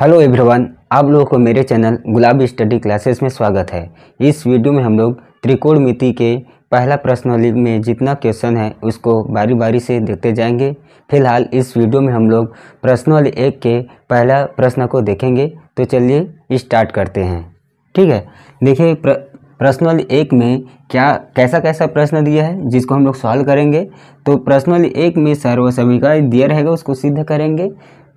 hello everyone आप लोगों को मेरे चैनल गुलाबी स्टडी क्लासेस में स्वागत है इस वीडियो में हम लोग त्रिकोणमिति के पहला प्रश्न में जितना क्वेश्चन है उसको बारी बारी से देखते जाएंगे फिलहाल इस वीडियो में हम लोग प्रश्नवली एक के पहला प्रश्न को देखेंगे तो चलिए स्टार्ट करते हैं ठीक है देखिए प्र, प्रश्नवली एक में क्या कैसा कैसा प्रश्न दिया है जिसको हम लोग सॉल्व करेंगे तो प्रश्नवली एक में सर्वसमीकरण दिया रहेगा उसको सिद्ध करेंगे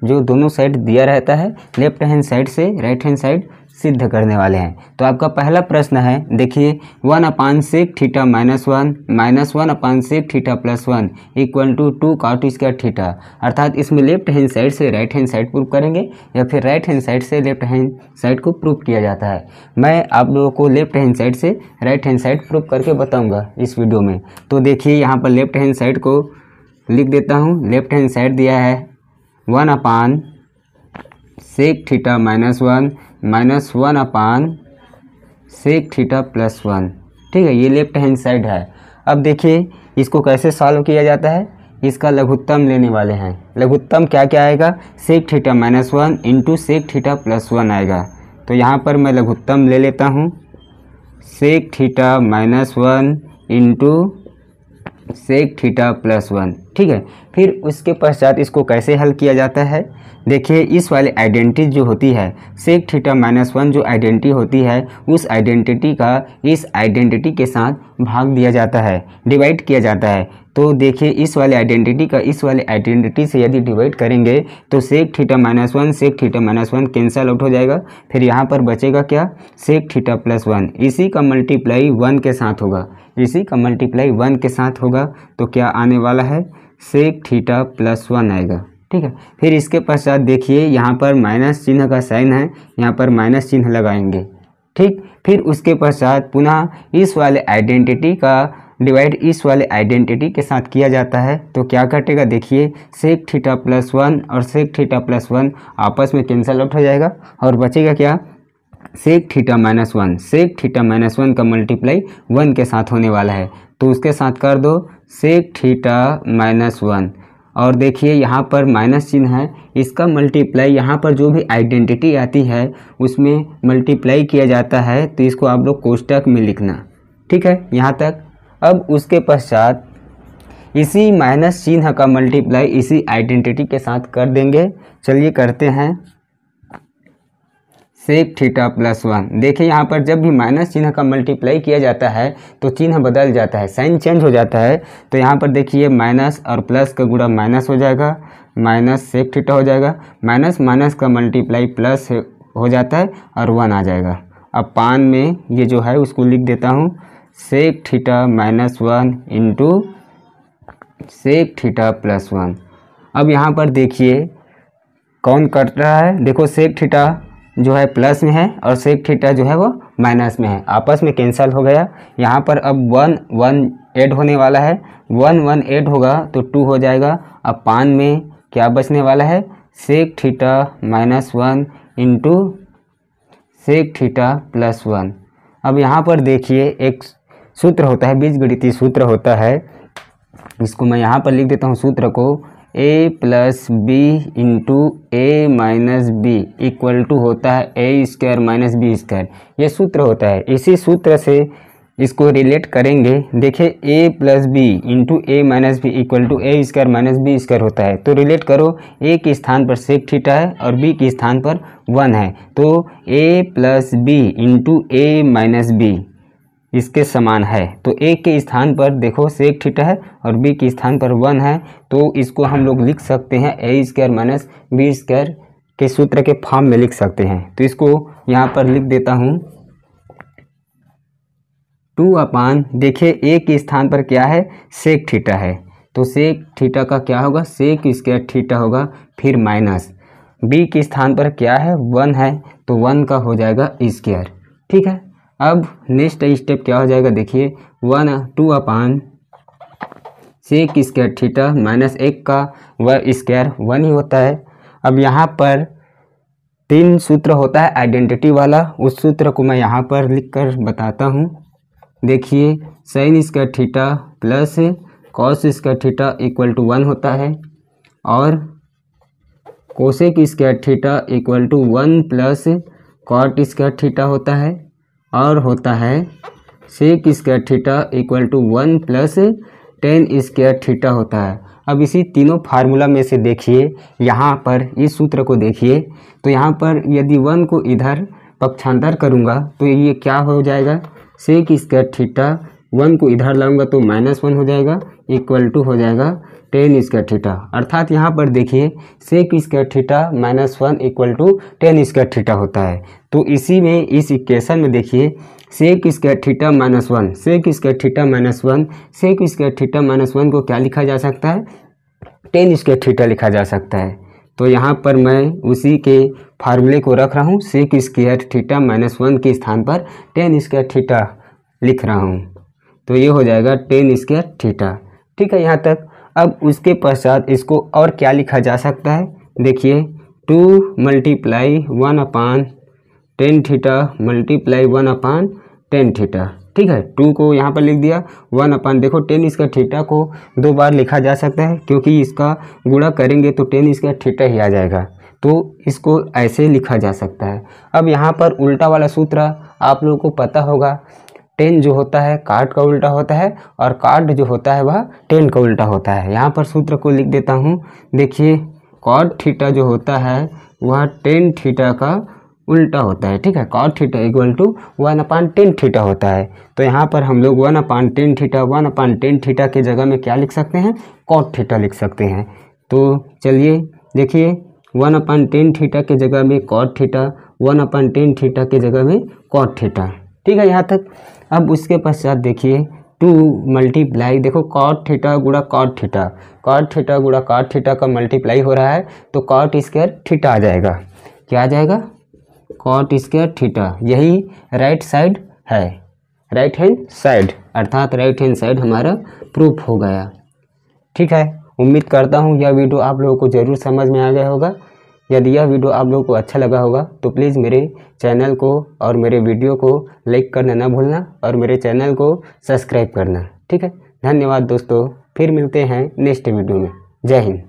जो दोनों साइड दिया रहता है लेफ्ट हैंड साइड से राइट हैंड साइड सिद्ध करने वाले हैं तो आपका पहला प्रश्न है देखिए one upon sec theta minus one minus one upon sec theta plus one equal to two cot square theta अर्थात इसमें लेफ्ट हैंड साइड से राइट हैंड साइड प्रूफ करेंगे या फिर राइट हैंड साइड से लेफ्ट हैंड साइड को proof किया जाता है मैं आप लोगों को लेफ्ट हैंड साइड से राइट हैंड साइड प्रूफ करके बताऊँगा इस वीडियो में तो देखिए यहाँ पर लेफ्ट हैंड साइड को लिख देता हूँ लेफ्ट हैंड साइड दिया है one upon sec theta minus one minus one upon sec theta plus one ठीक है ये लेफ्ट हैंड साइड है अब देखिए इसको कैसे सॉल्व किया जाता है इसका लघुत्तम लेने वाले हैं लघुत्तम क्या क्या आएगा sec theta minus one into sec theta plus one आएगा तो यहाँ पर मैं लघुत्तम ले लेता हूँ sec theta minus one into sec theta plus one ठीक है फिर उसके पश्चात इसको कैसे हल किया जाता है देखिए इस वाली आइडेंटिटी जो होती है सेक थीटा माइनस वन जो आइडेंटिटी होती है उस आइडेंटिटी का इस आइडेंटिटी के साथ भाग दिया जाता है डिवाइड किया जाता है तो देखिए इस वाले आइडेंटिटी का इस वाले आइडेंटिटी से यदि डिवाइड करेंगे तो sec theta minus one sec theta minus one cancel out हो जाएगा फिर यहाँ पर बचेगा क्या सेक थीटा प्लस वन इसी का मल्टीप्लाई वन के साथ होगा इसी का मल्टीप्लाई वन के साथ होगा तो क्या आने वाला है सेक थीटा प्लस वन आएगा ठीक है फिर इसके पश्चात देखिए यहाँ पर माइनस चिन्ह का साइन है यहाँ पर माइनस चिन्ह लगाएंगे ठीक फिर उसके पश्चात पुनः इस वाले आइडेंटिटी का डिवाइड इस वाले आइडेंटिटी के साथ किया जाता है तो क्या कटेगा देखिए सेक थीटा प्लस वन और सेक थीटा प्लस वन आपस में कैंसल आउट हो जाएगा और बचेगा क्या sec theta minus one sec theta minus one का मल्टीप्लाई वन के साथ होने वाला है तो उसके साथ कर दो सेक थीटा माइनस वन और देखिए यहाँ पर माइनस चिन्ह है इसका मल्टीप्लाई यहाँ पर जो भी आइडेंटिटी आती है उसमें मल्टीप्लाई किया जाता है तो इसको आप लोग कोष्टक में लिखना ठीक है यहाँ तक अब उसके पश्चात इसी माइनस चिन्ह का मल्टीप्लाई इसी आइडेंटिटी के साथ कर देंगे चलिए करते हैं सेक थीटा प्लस वन देखिए यहाँ पर जब भी माइनस चिन्ह का मल्टीप्लाई किया जाता है तो चिन्ह बदल जाता है साइन चेंज हो जाता है तो यहाँ पर देखिए माइनस और प्लस का गुणा माइनस हो जाएगा माइनस सेक थीटा हो जाएगा माइनस माइनस का मल्टीप्लाई प्लस हो जाता है और वन आ जाएगा अब पान में ये जो है उसको लिख देता हूँ sec theta minus one into sec theta plus one अब यहाँ पर देखिए कौन कट रहा है देखो सेक थीटा जो है प्लस में है और सेक थीटा जो है वो माइनस में है आपस में कैंसिल हो गया यहाँ पर अब वन वन एड होने वाला है वन वन एड होगा तो टू हो जाएगा अब पान में क्या बचने वाला है sec theta minus one into sec theta plus one अब यहाँ पर देखिए एक सूत्र होता है बीजगणितीय सूत्र होता है इसको मैं यहाँ पर लिख देता हूँ सूत्र को A plus B into A minus B equal to होता है A square minus B square ये सूत्र होता है इसी सूत्र से इसको रिलेट करेंगे देखिए A plus B into A minus B equal to A square minus B square होता है तो रिलेट करो ए के स्थान पर सेक थीटा है और बी के स्थान पर वन है तो A plus B into A minus B इसके समान है तो ए के स्थान पर देखो सेक ठीटा है और बी के स्थान पर वन है तो इसको हम लोग लिख सकते हैं A square minus B square के सूत्र के फॉर्म में लिख सकते हैं तो इसको यहाँ पर लिख देता हूँ टू अपान देखिए ए के स्थान पर क्या है सेक ठीटा है तो सेक ठीटा का क्या होगा सेक स्क्वायर ठीटा होगा फिर माइनस बी के स्थान पर क्या है वन है तो वन का हो जाएगा स्क्वायर ठीक है अब नेक्स्ट स्टेप क्या हो जाएगा देखिए one two upon sec square theta minus एक का व स्क्वायर वन ही होता है अब यहाँ पर तीन सूत्र होता है आइडेंटिटी वाला उस सूत्र को मैं यहाँ पर लिख कर बताता हूँ देखिए sine square theta plus cos square theta equal to one होता है और cosec square theta equal to one plus cot square theta होता है और होता है sec square theta equal to one plus tan square theta होता है अब इसी तीनों फार्मूला में से देखिए यहाँ पर इस सूत्र को देखिए तो यहाँ पर यदि वन को इधर पक्षांतर करूँगा तो ये क्या हो जाएगा सेक स्क्वायर थीटा वन को इधर लाऊंगा तो माइनस वन हो जाएगा इक्वल टू हो जाएगा टेन स्क्वायर थीटा अर्थात यहाँ पर देखिए sec square theta minus one equal to tan square theta होता है तो इसी में इस इक्वेशन में देखिए sec square theta minus one sec square theta minus one sec square theta minus one को क्या लिखा जा सकता है टेन स्क्वायर थीटा लिखा जा सकता है तो यहाँ पर मैं उसी के फार्मूले को रख रहा हूँ sec square theta minus one के स्थान पर टेन स्क्वायर थीटा लिख रहा हूँ तो ये हो जाएगा टेन स्क्वेयर थीटा ठीक है यहाँ तक अब उसके पश्चात इसको और क्या लिखा जा सकता है देखिए two multiply one upon tan theta multiply one upon tan theta ठीक है टू को यहाँ पर लिख दिया वन अपान देखो टेन इसका थीटा को दो बार लिखा जा सकता है क्योंकि इसका गुणा करेंगे तो टेन इसका थीटा ही आ जाएगा तो इसको ऐसे लिखा जा सकता है अब यहाँ पर उल्टा वाला सूत्र आप लोगों को पता होगा टेन जो होता है कार्ड का उल्टा होता है और कार्ड जो होता है वह टेन का उल्टा होता है यहाँ पर सूत्र को लिख देता हूँ देखिए कॉड थीटा जो होता है वह टेन थीटा का उल्टा होता है ठीक है cot theta equal to one upon tan theta होता है तो यहाँ पर हम लोग one upon tan theta one upon tan theta की जगह में क्या लिख सकते हैं कॉट थीटा लिख सकते हैं तो चलिए देखिए वन अपान टेन थीटा की जगह में cot theta one upon tan theta की जगह में कॉट थीटा ठीक है यहाँ तक अब उसके पश्चात देखिए टू मल्टीप्लाई देखो कॉट थीटा गुड़ा कॉट थीटा कॉट थीटा गुड़ा कॉट थीटा का मल्टीप्लाई हो रहा है तो कॉट स्क्वायर थीटा आ जाएगा क्या आ जाएगा कॉट स्क्वायर थीटा यही राइट साइड है राइट हैंड साइड अर्थात राइट हैंड साइड हमारा प्रूफ हो गया ठीक है उम्मीद करता हूँ यह वीडियो आप लोगों को ज़रूर समझ में आ गया होगा यदि यह वीडियो आप लोगों को अच्छा लगा होगा तो प्लीज़ मेरे चैनल को और मेरे वीडियो को लाइक करना ना भूलना और मेरे चैनल को सब्सक्राइब करना ठीक है धन्यवाद दोस्तों फिर मिलते हैं नेक्स्ट वीडियो में जय हिंद